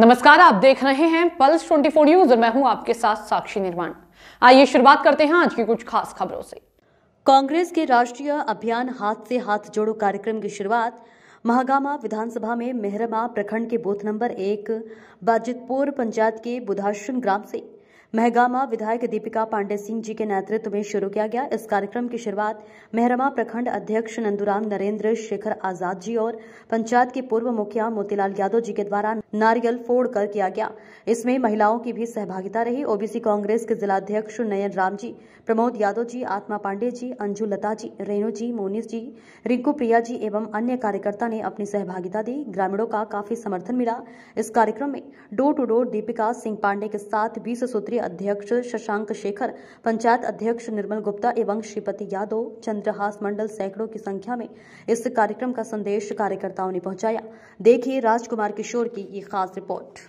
नमस्कार आप देख रहे हैं पल्स 24 न्यूज और मैं हूं आपके साथ साक्षी निर्माण आइए शुरुआत करते हैं आज की कुछ खास खबरों से कांग्रेस के राष्ट्रीय अभियान हाथ से हाथ जोड़ो कार्यक्रम की शुरुआत महागामा विधानसभा में मेहरमा प्रखंड के बूथ नंबर एक बाजितपुर पंचायत के बुधाश्रम ग्राम से महगामा विधायक दीपिका पांडे सिंह जी के नेतृत्व में शुरू किया गया इस कार्यक्रम की शुरुआत मेहरमा प्रखंड अध्यक्ष नंदुराम नरेंद्र शेखर आजाद जी और पंचायत के पूर्व मुखिया मोतीलाल यादव जी के द्वारा नारियल फोड़ कर किया गया इसमें महिलाओं की भी सहभागिता रही ओबीसी कांग्रेस के जिलाध्यक्ष नयन राम जी प्रमोद यादव जी आत्मा पांडे जी अंजू लता जी रेणु जी मोनिस जी रिंकू प्रिया जी एवं अन्य कार्यकर्ता ने अपनी सहभागिता दी ग्रामीणों का काफी समर्थन मिला इस कार्यक्रम में door to door Deepika Singh Pandey के साथ बीस सूत्रीय अध्यक्ष शशांक शेखर पंचायत अध्यक्ष निर्मल गुप्ता एवं श्रीपति यादव चंद्रहास मंडल सैकड़ों की संख्या में इस कार्यक्रम का संदेश कार्यकर्ताओं ने पहुंचाया देखिए राजकुमार किशोर की ये खास रिपोर्ट